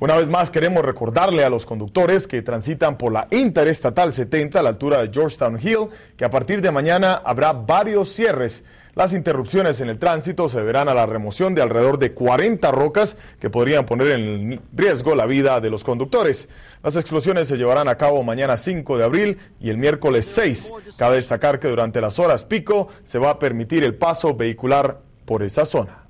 Una vez más queremos recordarle a los conductores que transitan por la Interestatal 70 a la altura de Georgetown Hill que a partir de mañana habrá varios cierres. Las interrupciones en el tránsito se verán a la remoción de alrededor de 40 rocas que podrían poner en riesgo la vida de los conductores. Las explosiones se llevarán a cabo mañana 5 de abril y el miércoles 6. Cabe destacar que durante las horas pico se va a permitir el paso vehicular por esa zona.